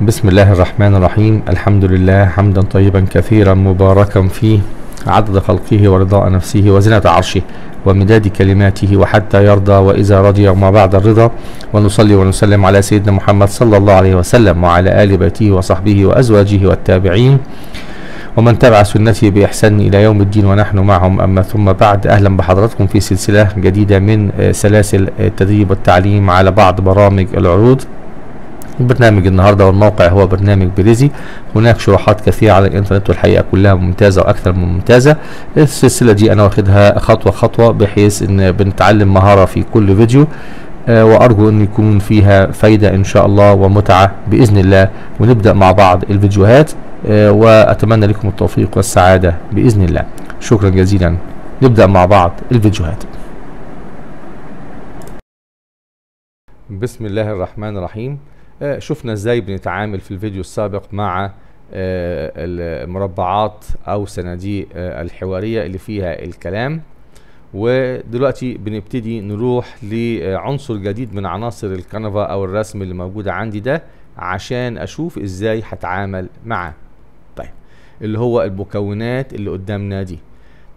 بسم الله الرحمن الرحيم الحمد لله حمدا طيبا كثيرا مباركا فيه عدد خلقه ورضاء نفسه وزنة عرشه ومداد كلماته وحتى يرضى وإذا رضي وما بعد الرضا ونصلي ونسلم على سيدنا محمد صلى الله عليه وسلم وعلى آل بيته وصحبه وأزواجه والتابعين ومن تبع سنته بإحسان إلى يوم الدين ونحن معهم أما ثم بعد أهلا بحضراتكم في سلسلة جديدة من سلاسل التدريب والتعليم على بعض برامج العروض برنامج النهارده والموقع هو برنامج بريزي هناك شروحات كثيره على الانترنت والحقيقه كلها ممتازه واكثر من ممتازه السلسله دي انا واخدها خطوه خطوه بحيث ان بنتعلم مهاره في كل فيديو آه، وارجو ان يكون فيها فايده ان شاء الله ومتعه باذن الله ونبدا مع بعض الفيديوهات آه، واتمنى لكم التوفيق والسعاده باذن الله شكرا جزيلا نبدا مع بعض الفيديوهات بسم الله الرحمن الرحيم آه، شفنا ازاي بنتعامل في الفيديو السابق مع آه، المربعات او صناديق آه، الحواريه اللي فيها الكلام ودلوقتي بنبتدي نروح لعنصر جديد من عناصر الكنفا او الرسم اللي موجوده عندي ده عشان اشوف ازاي هتعامل معاه طيب اللي هو المكونات اللي قدامنا دي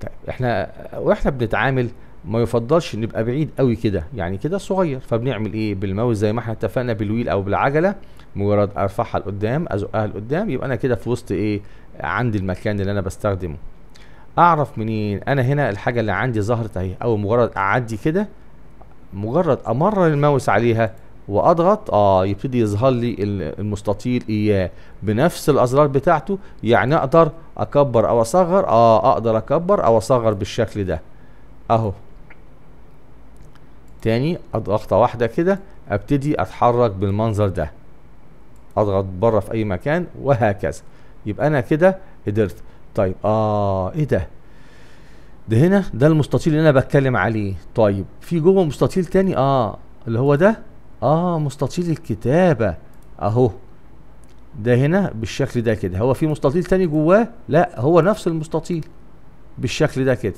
طيب احنا واحنا بنتعامل ما يفضلش نبقى بعيد قوي كده يعني كده صغير فبنعمل ايه بالماوس زي ما احنا اتفقنا بالويل او بالعجله مجرد ارفعها لقدام ازقها لقدام يبقى انا كده في وسط ايه عندي المكان اللي انا بستخدمه اعرف منين انا هنا الحاجه اللي عندي ظهرت اهي او مجرد اعدي كده مجرد امرر الماوس عليها واضغط اه يبتدي يظهر لي المستطيل اياه بنفس الازرار بتاعته يعني اقدر اكبر او اصغر اه اقدر اكبر او اصغر بالشكل ده اهو تاني ضغطه واحده كده ابتدي اتحرك بالمنظر ده اضغط بره في اي مكان وهكذا يبقى انا كده قدرت طيب اه ايه ده ده هنا ده المستطيل اللي انا بتكلم عليه طيب في جوه مستطيل تاني اه اللي هو ده اه مستطيل الكتابه اهو ده هنا بالشكل ده كده هو في مستطيل تاني جواه لا هو نفس المستطيل بالشكل ده كده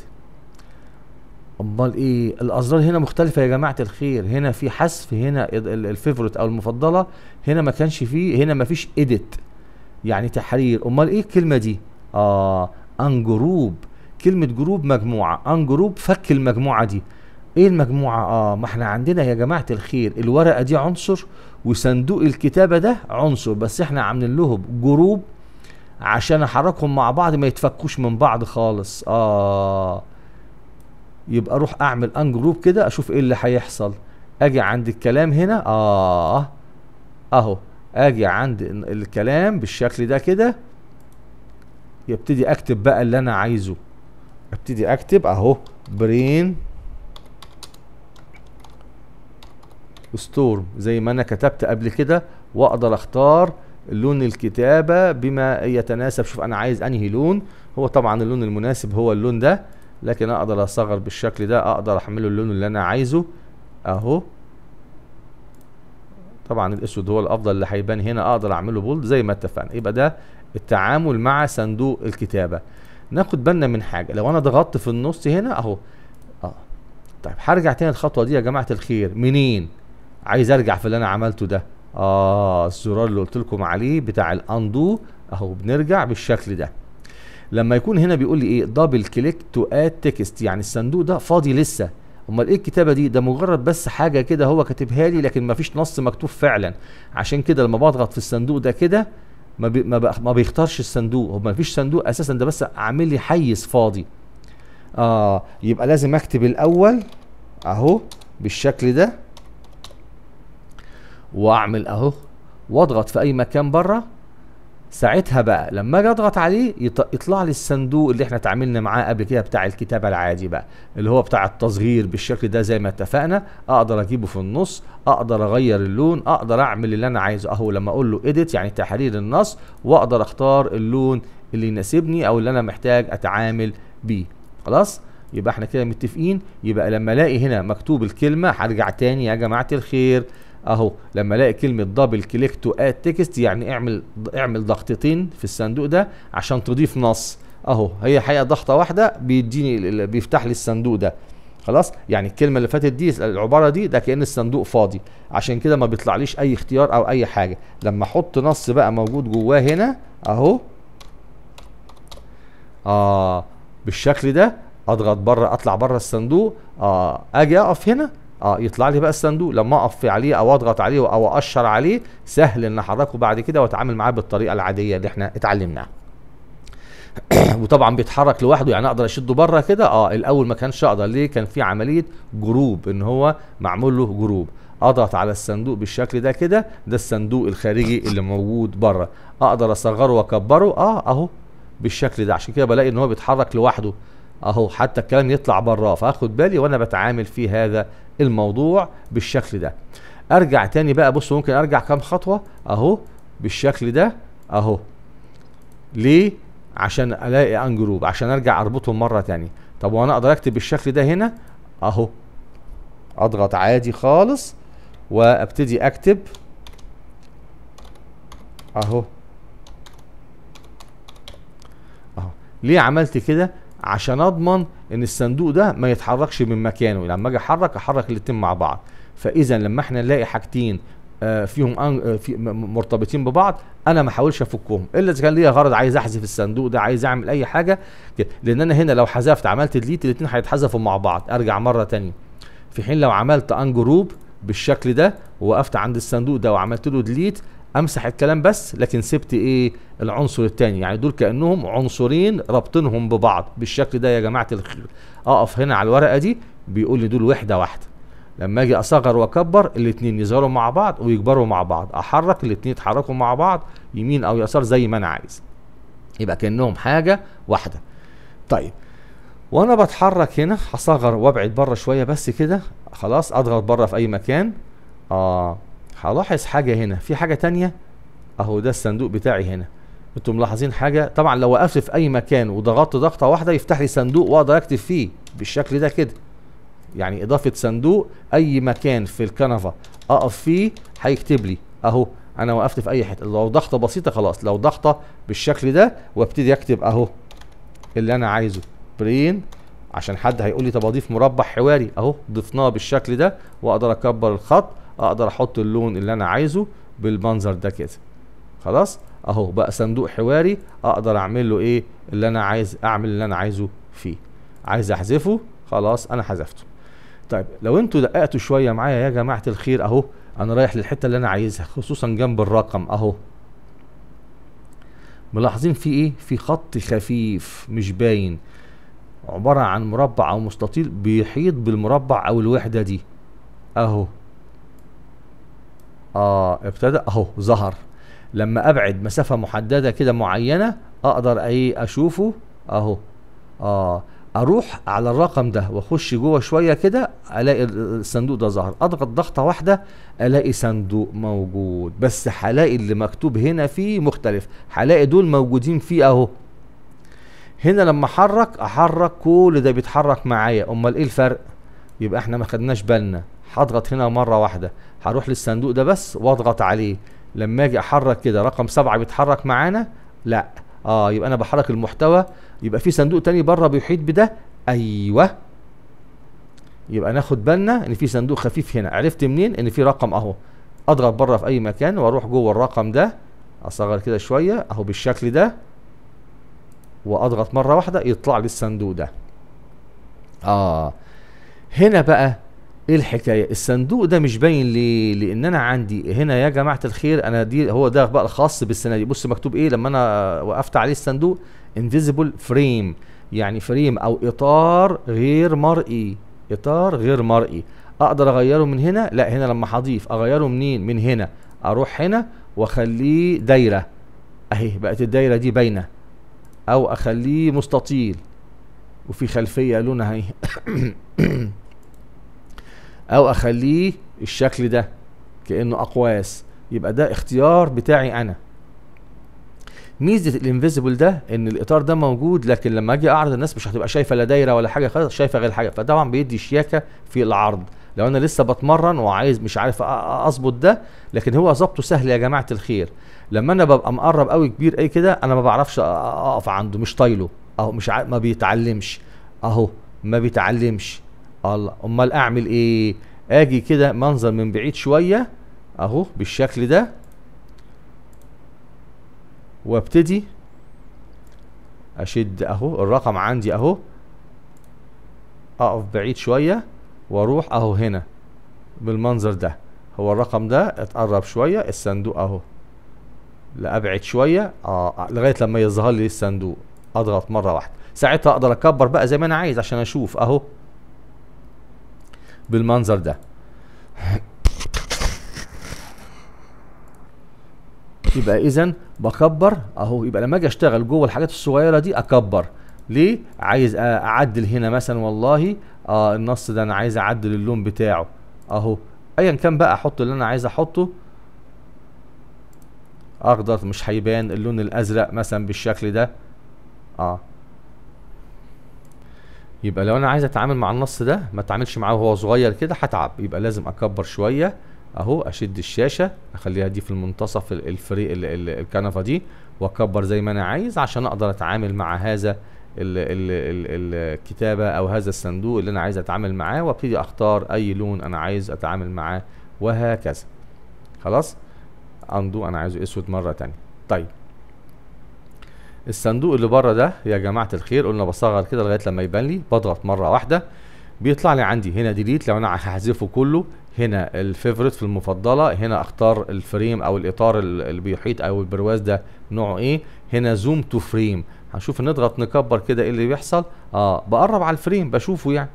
امال ايه الازرار هنا مختلفه يا جماعه الخير هنا في حذف هنا الفيفورت او المفضله هنا ما كانش فيه هنا ما فيش اديت يعني تحرير امال ايه الكلمه دي اه ان جروب كلمه جروب مجموعه ان جروب فك المجموعه دي ايه المجموعه اه ما احنا عندنا يا جماعه الخير الورقه دي عنصر وصندوق الكتابه ده عنصر بس احنا عاملين لهم جروب عشان احركهم مع بعض ما يتفكوش من بعض خالص اه يبقى اروح اعمل ان جروب كده اشوف ايه اللي هيحصل اجي عند الكلام هنا اه اهو اجي عند الكلام بالشكل ده كده يبتدي اكتب بقى اللي انا عايزه ابتدي اكتب اهو برين ستورم زي ما انا كتبت قبل كده واقدر اختار لون الكتابه بما يتناسب شوف انا عايز انهي لون هو طبعا اللون المناسب هو اللون ده لكن اقدر اصغر بالشكل ده اقدر احمله اللون اللي انا عايزه اهو طبعا الاسود هو الافضل اللي هيبان هنا اقدر اعمله بولد زي ما اتفقنا يبقى ده التعامل مع صندوق الكتابه ناخد بالنا من حاجه لو انا ضغطت في النص هنا اهو اه طيب هرجع تاني الخطوه دي يا جماعه الخير منين عايز ارجع في اللي انا عملته ده اه الزرار اللي قلت لكم عليه بتاع الاندو اهو بنرجع بالشكل ده لما يكون هنا بيقول لي ايه دبل كليك تو اد تكست يعني الصندوق ده فاضي لسه امال ايه الكتابه دي ده مجرد بس حاجه كده هو كاتبها لي لكن ما فيش نص مكتوب فعلا عشان كده لما بضغط في الصندوق ده كده ما بي ما, ما بيختارش الصندوق هو ما فيش صندوق اساسا ده بس عامل لي حيز فاضي اه يبقى لازم اكتب الاول اهو بالشكل ده واعمل اهو واضغط في اي مكان بره ساعتها بقى لما اجي اضغط عليه يطلع لي الصندوق اللي احنا تعاملنا معاه قبل كده بتاع الكتابه العادي بقى اللي هو بتاع التصغير بالشكل ده زي ما اتفقنا اقدر اجيبه في النص اقدر اغير اللون اقدر اعمل اللي انا عايزه اهو لما اقول له اديت يعني تحرير النص واقدر اختار اللون اللي يناسبني او اللي انا محتاج اتعامل بيه خلاص يبقى احنا كده متفقين يبقى لما الاقي هنا مكتوب الكلمه هرجع تاني يا جماعه الخير اهو لما الاقي كلمه دبل كليك تو اد تكست يعني اعمل اعمل ضغطتين في الصندوق ده عشان تضيف نص اهو هي حقيقه ضغطه واحده بيديني بيفتح لي الصندوق ده خلاص يعني الكلمه اللي فاتت دي العباره دي ده كان الصندوق فاضي عشان كده ما بيطلعليش اي اختيار او اي حاجه لما احط نص بقى موجود جواه هنا اهو اه بالشكل ده اضغط بره اطلع بره الصندوق اه اجي اقف هنا اه يطلع لي بقى الصندوق لما اقف عليه او اضغط عليه او اقشر عليه سهل ان احركه بعد كده واتعامل معاه بالطريقه العاديه اللي احنا اتعلمناها وطبعا بيتحرك لوحده يعني اقدر اشده بره كده اه الاول ما كانش اقدر ليه كان في عمليه جروب ان هو معمول له جروب اضغط على الصندوق بالشكل ده كده ده الصندوق الخارجي اللي موجود بره اقدر اصغره واكبره اه اهو بالشكل ده عشان كده بلاقي ان هو بيتحرك لوحده اهو حتى الكلام يطلع بره فاخد بالي وانا بتعامل في هذا الموضوع بالشكل ده ارجع تاني بقى بص ممكن ارجع كام خطوه اهو بالشكل ده اهو ليه عشان الاقي ان جروب عشان ارجع اربطهم مره تاني طب وانا اقدر اكتب بالشكل ده هنا اهو اضغط عادي خالص وابتدي اكتب اهو اهو ليه عملت كده عشان اضمن ان الصندوق ده ما يتحركش من مكانه لما اجي احرك احرك الاثنين مع بعض فاذا لما احنا نلاقي حاجتين آه، فيهم آه، مرتبطين ببعض انا ما احاولش افكهم الا اذا كان ليا غرض عايز احذف الصندوق ده عايز اعمل اي حاجه لان انا هنا لو حذفت عملت ديليت الاثنين هيتحذفوا مع بعض ارجع مره ثانيه في حين لو عملت ان جروب بالشكل ده ووقفت عند الصندوق ده وعملت له ديليت امسح الكلام بس لكن سبت ايه العنصر الثاني يعني دول كانهم عنصرين رابطينهم ببعض بالشكل ده يا جماعه الخير اقف هنا على الورقه دي بيقول لي دول وحده واحده لما اجي اصغر واكبر الاثنين يظهروا مع بعض ويكبروا مع بعض احرك الاثنين يتحركوا مع بعض يمين او يسار زي ما انا عايز يبقى كانهم حاجه واحده طيب وانا بتحرك هنا هصغر وابعد بره شويه بس كده خلاص اضغط بره في اي مكان اه هلاحظ حاجه هنا في حاجه تانية اهو ده الصندوق بتاعي هنا انتم ملاحظين حاجه طبعا لو وقفت في اي مكان وضغطت ضغطه واحده يفتح لي صندوق واقدر اكتب فيه بالشكل ده كده يعني اضافه صندوق اي مكان في الكنفه اقف فيه هيكتب لي اهو انا وقفت في اي حته لو ضغطه بسيطه خلاص لو ضغطه بالشكل ده وابتدي اكتب اهو اللي انا عايزه برين عشان حد هيقول لي طب اضيف مربع حواري اهو ضفناه بالشكل ده واقدر اكبر الخط اقدر احط اللون اللي انا عايزه بالمنظر ده كده خلاص اهو بقى صندوق حواري اقدر اعمل له ايه اللي انا عايز اعمل اللي انا عايزه فيه عايز احذفه خلاص انا حذفته طيب لو انتوا دققتوا شويه معايا يا جماعه الخير اهو انا رايح للحته اللي انا عايزها خصوصا جنب الرقم اهو ملاحظين في ايه في خط خفيف مش باين عباره عن مربع او مستطيل بيحيط بالمربع او الوحده دي اهو اه ابتدى اهو ظهر لما ابعد مسافه محدده كده معينه اقدر ايه اشوفه اهو اه اروح على الرقم ده واخش جوه شويه كده الاقي الصندوق ده ظهر اضغط ضغطه واحده الاقي صندوق موجود بس هلاقي اللي مكتوب هنا فيه مختلف هلاقي دول موجودين فيه اهو هنا لما احرك احرك كل ده بيتحرك معايا امال ايه الفرق يبقى احنا ما خدناش بالنا هضغط هنا مره واحده هروح للصندوق ده بس واضغط عليه لما اجي احرك كده رقم سبعة بيتحرك معانا لا اه يبقى انا بحرك المحتوى يبقى في صندوق تاني بره بيحيط بده ايوه يبقى ناخد بالنا ان في صندوق خفيف هنا عرفت منين ان في رقم اهو اضغط بره في اي مكان واروح جوه الرقم ده اصغر كده شويه اهو بالشكل ده واضغط مره واحده يطلع لي الصندوق ده اه هنا بقى ايه الحكايه الصندوق ده مش باين ليه لان انا عندي هنا يا جماعه الخير انا دي هو ده بقى الخاص بالسنه دي بص مكتوب ايه لما انا وقفت عليه الصندوق انفيزيبل فريم يعني فريم او اطار غير مرئي اطار غير مرئي اقدر اغيره من هنا لا هنا لما هضيف اغيره منين من هنا اروح هنا واخليه دايره اهي بقت الدايره دي باينه او اخليه مستطيل وفي خلفيه لونها اهي او اخليه الشكل ده كانه اقواس يبقى ده اختيار بتاعي انا ميزه الانفيزبل ده ان الاطار ده موجود لكن لما اجي اعرض الناس مش هتبقى شايفه لا دايره ولا حاجه خالص شايفه غير حاجه فطبعا بيدي شياكه في العرض لو انا لسه بتمرن وعايز مش عارف اظبط ده لكن هو ظبطه سهل يا جماعه الخير لما انا ببقى مقرب قوي كبير اي كده انا ما بعرفش اقف عنده مش طايله اهو مش ع... ما بيتعلمش اهو ما بيتعلمش الله امال اعمل ايه اجي كده منظر من بعيد شويه اهو بالشكل ده وابتدي اشد اهو الرقم عندي اهو اقف بعيد شويه واروح اهو هنا بالمنظر ده هو الرقم ده اتقرب شويه الصندوق اهو لابعد شويه اه, آه، لغايه لما يظهر لي الصندوق اضغط مره واحده ساعتها اقدر اكبر بقى زي ما انا عايز عشان اشوف اهو بالمنظر ده يبقى اذا بكبر اهو يبقى لما اجي اشتغل جوه الحاجات الصغيره دي اكبر ليه عايز اعدل هنا مثلا والله اه النص ده انا عايز اعدل اللون بتاعه اهو ايا كان بقى احط اللي انا عايز احطه اخضر مش هيبان اللون الازرق مثلا بالشكل ده اه يبقى لو انا عايز اتعامل مع النص ده ما اتعاملش معاه وهو صغير كده هتعب يبقى لازم اكبر شويه اهو اشد الشاشه اخليها دي في المنتصف الفري الكنفه دي واكبر زي ما انا عايز عشان اقدر اتعامل مع هذا الـ الـ الـ الكتابه او هذا الصندوق اللي انا عايز اتعامل معاه وابتدي اختار اي لون انا عايز اتعامل معاه وهكذا خلاص اندو انا عايزه اسود مره ثانيه طيب الصندوق اللي بره ده يا جماعه الخير قلنا بصغر كده لغايه لما يبان لي بضغط مره واحده بيطلع لي عندي هنا ديليت لو انا هحذفه كله هنا الفيفوريت في المفضله هنا اختار الفريم او الاطار اللي بيحيط او البرواز ده نوعه ايه هنا زوم تو فريم هنشوف نضغط نكبر كده ايه اللي بيحصل اه بقرب على الفريم بشوفه يعني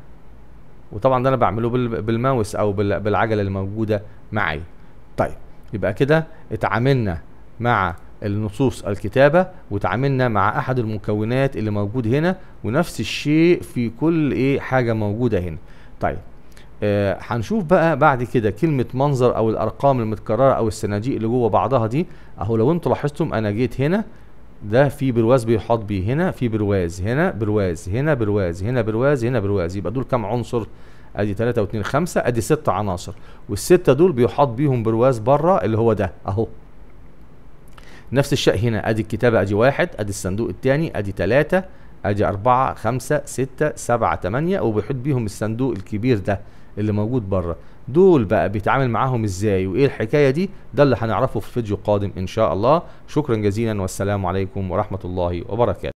وطبعا ده انا بعمله بالماوس او بالعجله اللي موجوده معايا طيب يبقى كده اتعاملنا مع النصوص الكتابة وتعاملنا مع أحد المكونات اللي موجود هنا ونفس الشيء في كل إيه حاجة موجودة هنا طيب آه هنشوف بقى بعد كده كلمة منظر أو الأرقام المتكررة أو الصناديق اللي جوه بعضها دي أهو لو أنتوا لاحظتم أنا جيت هنا ده في برواز بيحاط بيه هنا في برواز هنا برواز هنا برواز هنا برواز هنا برواز يبقى دول كام عنصر ادي 3 و2 5 ادي 6 عناصر والسته دول بيحاط بيهم برواز بره اللي هو ده اهو نفس الشيء هنا ادي الكتابه ادي واحد ادي الصندوق الثاني ادي ثلاثه ادي أربعة خمسة ستة سبعة تمانية وبيحط بيهم الصندوق الكبير ده اللي موجود بره دول بقى بيتعامل معاهم ازاي وايه الحكايه دي ده اللي هنعرفه في فيديو قادم ان شاء الله شكرا جزيلا والسلام عليكم ورحمه الله وبركاته